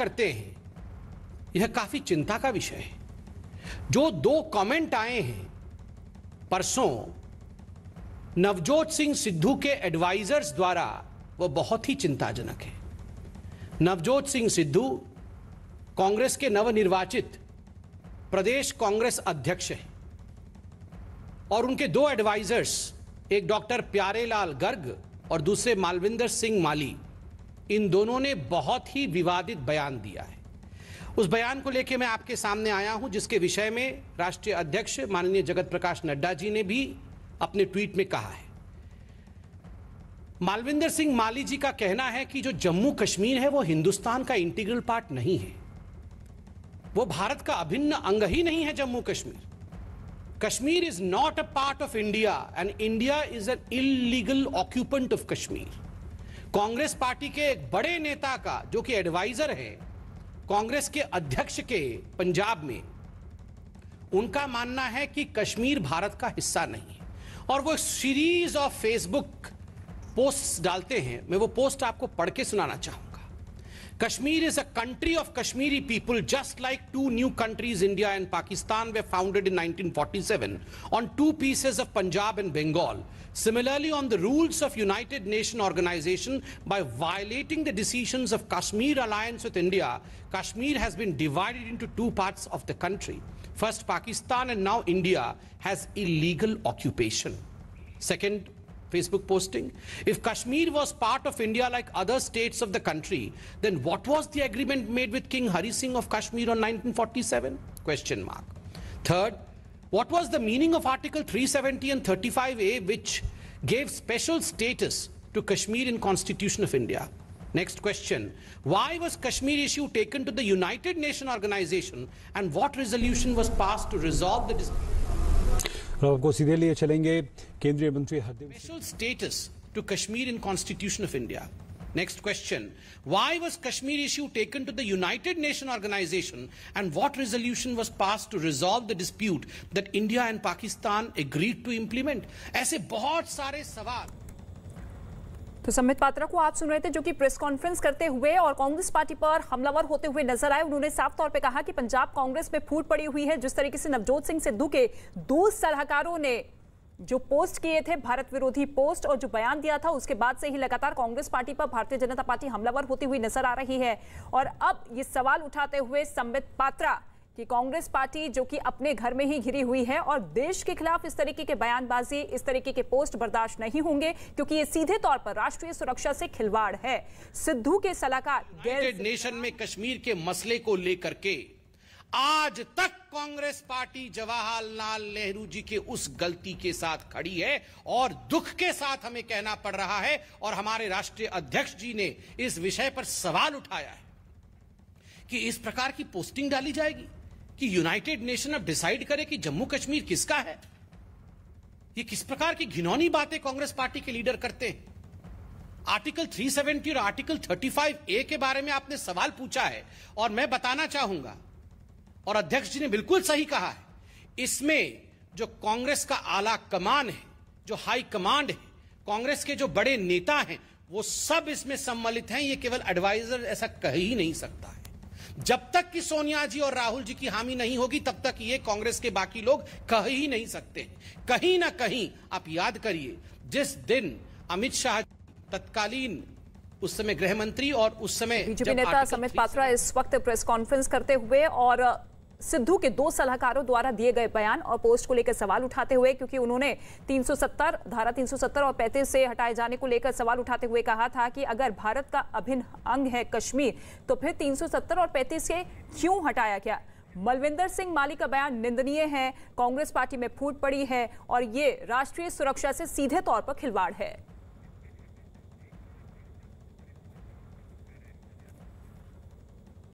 करते हैं यह काफी चिंता का विषय है जो दो कमेंट आए हैं परसों नवजोत सिंह सिद्धू के एडवाइजर्स द्वारा वह बहुत ही चिंताजनक है नवजोत सिंह सिद्धू कांग्रेस के नवनिर्वाचित प्रदेश कांग्रेस अध्यक्ष हैं और उनके दो एडवाइजर्स एक डॉक्टर प्यारेलाल गर्ग और दूसरे मालविंदर सिंह माली इन दोनों ने बहुत ही विवादित बयान दिया है उस बयान को लेकर मैं आपके सामने आया हूं जिसके विषय में राष्ट्रीय अध्यक्ष माननीय जगत प्रकाश नड्डा जी ने भी अपने ट्वीट में कहा है मालविंदर सिंह माली जी का कहना है कि जो जम्मू कश्मीर है वो हिंदुस्तान का इंटीग्रल पार्ट नहीं है वो भारत का अभिन्न अंग ही नहीं है Jammu Kashmir Kashmir is not a part of India and India is an illegal occupant of Kashmir Congress party के एक बड़े नेता का जो कि एडवाइजर है कांग्रेस के अध्यक्ष के पंजाब में उनका मानना है कि कश्मीर भारत का हिस्सा नहीं है और वो सीरीज ऑफ फेसबुक पोस्ट डालते हैं मैं वो पोस्ट आपको पढ़ के सुनाना चाहूँ Kashmir is a country of Kashmiri people, just like two new countries, India and Pakistan, were founded in 1947 on two pieces of Punjab and Bengal. Similarly, on the rules of United Nations Organization, by violating the decisions of Kashmir alliance with India, Kashmir has been divided into two parts of the country. First, Pakistan and now India has illegal occupation. Second, Facebook posting? If Kashmir was part of India like other states of the country, then what was the agreement made with King Hari Singh of Kashmir on 1947? Question mark. Third, what was the meaning of Article 370 and 35A which gave special status to Kashmir in Constitution of India? Next question. Why was Kashmir issue taken to the United Nations Organization and what resolution was passed to resolve the dispute? और सीधे लिए चलेंगे केंद्रीय मंत्री Hardeep special status to Kashmir in constitution of India next question why was Kashmir issue taken to the United Nation Organisation and what resolution was pass to resolve the dispute that India and Pakistan agreed to implement ऐसे बहुत सारे सवाल तो संबित पात्रा को आप सुन रहे थे जो कि प्रेस कॉन्फ्रेंस करते हुए और कांग्रेस पार्टी पर हमलावर होते हुए नजर आए उन्होंने साफ तौर पे कहा कि पंजाब कांग्रेस में फूट पड़ी हुई है जिस तरीके से नवजोत सिंह सिद्धू के दो सलाहकारों ने जो पोस्ट किए थे भारत विरोधी पोस्ट और जो बयान दिया था उसके बाद से ही लगातार कांग्रेस पार्टी पर भारतीय जनता पार्टी हमलावर होती हुई नजर आ रही है और अब ये सवाल उठाते हुए संबित पात्रा कि कांग्रेस पार्टी जो कि अपने घर में ही घिरी हुई है और देश के खिलाफ इस तरीके के बयानबाजी इस तरीके के पोस्ट बर्दाश्त नहीं होंगे क्योंकि ये सीधे तौर पर राष्ट्रीय सुरक्षा से खिलवाड़ है सिद्धू के सलाहकार यूनाइटेड नेशन में कश्मीर के मसले को लेकर के आज तक कांग्रेस पार्टी जवाहरलाल नेहरू जी के उस गलती के साथ खड़ी है और दुख के साथ हमें कहना पड़ रहा है और हमारे राष्ट्रीय अध्यक्ष जी ने इस विषय पर सवाल उठाया है कि इस प्रकार की पोस्टिंग डाली जाएगी कि यूनाइटेड नेशन अब डिसाइड करे कि जम्मू कश्मीर किसका है ये किस प्रकार की घिनौनी बातें कांग्रेस पार्टी के लीडर करते हैं आर्टिकल 370 और आर्टिकल 35 ए के बारे में आपने सवाल पूछा है और मैं बताना चाहूंगा और अध्यक्ष जी ने बिल्कुल सही कहा है इसमें जो कांग्रेस का आला कमान है जो हाई कमांड है कांग्रेस के जो बड़े नेता हैं वो सब इसमें सम्मिलित हैं ये केवल एडवाइजर ऐसा कह ही नहीं सकता है जब तक कि सोनिया जी और राहुल जी की हामी नहीं होगी तब तक ये कांग्रेस के बाकी लोग कह ही नहीं सकते कहीं ना कहीं आप याद करिए जिस दिन अमित शाह तत्कालीन उस समय गृह मंत्री और उस समय बीजेपी नेता समित पात्रा इस वक्त प्रेस कॉन्फ्रेंस करते हुए और सिद्धू के दो सलाहकारों द्वारा दिए गए बयान और पोस्ट को लेकर सवाल उठाते हुए क्योंकि उन्होंने 370 धारा 370 और 35 से हटाए जाने को लेकर सवाल उठाते हुए कहा था कि अगर भारत का अभिन्न अंग है कश्मीर तो फिर 370 और 35 के क्यों हटाया गया मलविंदर सिंह माली का बयान निंदनीय है कांग्रेस पार्टी में फूट पड़ी है और ये राष्ट्रीय सुरक्षा से सीधे तौर पर खिलवाड़ है